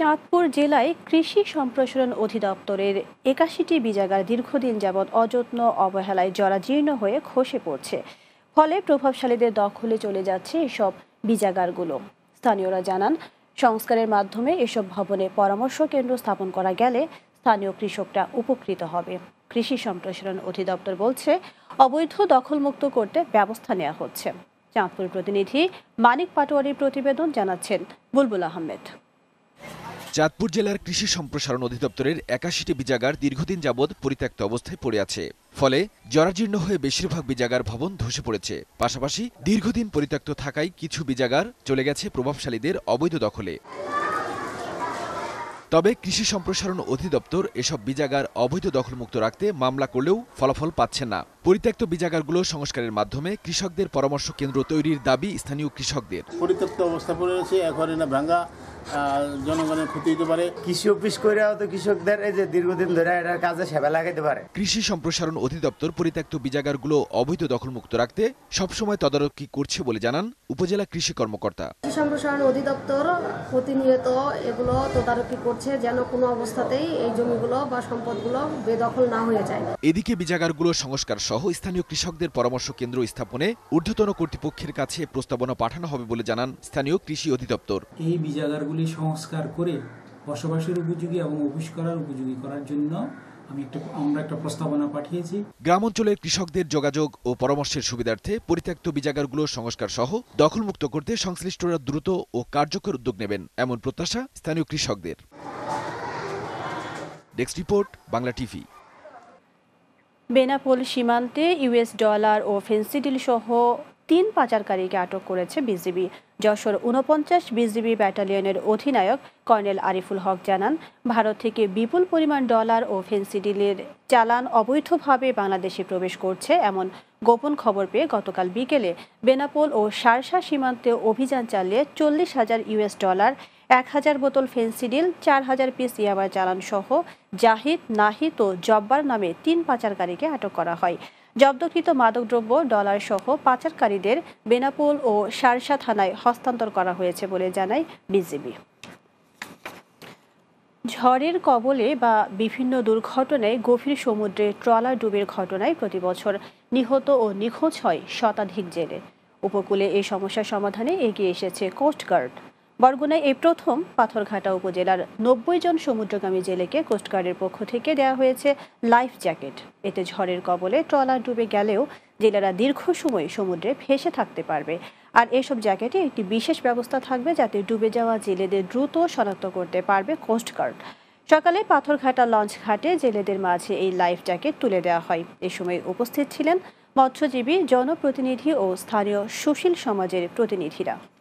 চাঁদপুর জেলায় কৃষি সম্প্রসারণ অধিদপ্তরের একাশিটি বিজাগার দীর্ঘদিন যাবৎ অযত্ন অবহেলায় জরাজীর্ণ হয়ে খসে পড়ছে ফলে প্রভাবশালীদের দখলে চলে যাচ্ছে এসব বিজাগারগুলো স্থানীয়রা জানান সংস্কারের মাধ্যমে এসব ভবনে পরামর্শ কেন্দ্র স্থাপন করা গেলে স্থানীয় কৃষকরা উপকৃত হবে কৃষি সম্প্রসারণ অধিদপ্তর বলছে অবৈধ দখলমুক্ত করতে ব্যবস্থা নেওয়া হচ্ছে চাঁদপুর প্রতিনিধি মানিক পাটোয়ারির প্রতিবেদন জানাচ্ছেন বুলবুল আহমেদ চাঁদপুর জেলার কৃষি সম্প্রসারণ অধিদপ্তরের একাশিটি বিজাগার দীর্ঘদিন যাবৎ পরিত্যক্ত অবস্থায় পড়ে আছে ফলে জরাজীর্ণ হয়ে বেশিরভাগ বিজাগার ভবন ধসে পড়েছে পাশাপাশি দীর্ঘদিন পরিত্যক্ত থাকায় কিছু বিজাগার চলে গেছে প্রভাবশালীদের অবৈধ দখলে তবে কৃষি সম্প্রসারণ অধিদপ্তর এসব বিজাগার অবৈধ দখলমুক্ত রাখতে মামলা করলেও ফলাফল পাচ্ছে না পরিত্যক্ত বিজাগারগুলো সংস্কারের মাধ্যমে কৃষকদের পরামর্শ কেন্দ্র তৈরির দাবি স্থানীয় কৃষকদের পরিত্যক্ত অবস্থা পড়ে রয়েছে এখন ভাঙ্গা জনগণের ক্ষতি হতে পারে কৃষি অফিস করেও তো কৃষকদের এই যে দীর্ঘদিন ধরে কাজে সেবা লাগাইতে পারে কৃষি সম্প্রসারণ অধিদপ্তর পরিত্যক্ত বিজাগারগুলো অবৈধ দখলমুক্ত রাখতে সবসময় তদারকি করছে বলে জানান উপজেলা কৃষি কর্মকর্তা কৃষি সম্প্রসারণ অধিদপ্তর প্রতিনিয়ত এগুলো তদারকি করছে যেন কোনো অবস্থাতেই এই জমিগুলো বা সম্পদগুলো বেদখল না হয়ে যায় এদিকে বিজাগারগুলো সংস্কার সহ স্থানীয় কৃষকদের পরামর্শ কেন্দ্র স্থাপনে ঊর্ধ্বতন কর্তৃপক্ষের কাছে প্রস্তাবনা পাঠানো হবে বলে জানান স্থানীয় কৃষি অধিদপ্তর এই বিজাগারগুলো সেগুলি সংস্কার করে বসবাসের উপযোগী এবং অফিস করার উপযোগী করার জন্য আমি একটা আমরা একটা প্রস্তাবনা পাঠিয়েছি গ্রামাঞ্চলের কৃষকদের যোগাযোগ ও পরামর্শের সুবিধার্থে পরিত্যক্ত বিজাগারগুলো সংস্কার সহ দখলমুক্ত করতে সংশ্লিষ্টরা দ্রুত ও কার্যকর উদ্যোগ নেবেন এমন প্রত্যাশা স্থানীয় কৃষকদের desk report Bangla TV Benapole সীমান্তে ইউএস ডলার ও ফেন্সিডিল সহ তিন পাচারকারীকে আটক করেছে বিজিবি যশোর উনপঞ্চাশ বিজিবি ব্যাটালিয়নের অধিনায়ক কর্নেল আরিফুল হক জানান ভারত থেকে বিপুল পরিমাণ ডলার ও ফেন্সিডিলের চালান অবৈধভাবে বাংলাদেশে প্রবেশ করছে এমন গোপন খবর পেয়ে গতকাল বিকেলে বেনাপোল ও সারসা সীমান্তে অভিযান চালিয়ে চল্লিশ হাজার ইউএস ডলার এক হাজার বোতল ফেন্সিডিল চার হাজার পিস ইয়াবার চালান সহ জাহিদ নাহিদ ও জব্বার নামে তিন পাচারকারীকে আটক করা হয় জব্দকৃত মাদকদ্রব্য ডলার সহ পাচারকারীদের বেনাপোল ও সারসা থানায় হস্তান্তর করা হয়েছে বলে জানায় বিজিবি ঝড়ের কবলে বা বিভিন্ন দুর্ঘটনায় গভীর সমুদ্রে ট্রলার ডুবের ঘটনায় প্রতিবছর নিহত ও নিখোঁজ হয় শতাধিক জেলে উপকূলে এই সমস্যা সমাধানে এগিয়ে এসেছে কোস্টগার্ড বরগুনায় এই প্রথম পাথরঘাটা উপজেলার নব্বই জন সমুদ্রগামী জেলেকে কোস্টগার্ডের পক্ষ থেকে দেওয়া হয়েছে লাইফ জ্যাকেট এতে ঝড়ের কবলে ট্রলার ডুবে গেলেও জেলেরা দীর্ঘ সময় সমুদ্রে ফেসে থাকতে পারবে আর এসব জ্যাকেটে একটি বিশেষ ব্যবস্থা থাকবে যাতে ডুবে যাওয়া জেলেদের দ্রুত শনাক্ত করতে পারবে কোস্টগার্ড সকালে পাথরঘাটা লঞ্চ ঘাটে জেলেদের মাঝে এই লাইফ জ্যাকেট তুলে দেওয়া হয় এ সময় উপস্থিত ছিলেন মৎস্যজীবী জনপ্রতিনিধি ও স্থানীয় সুশীল সমাজের প্রতিনিধিরা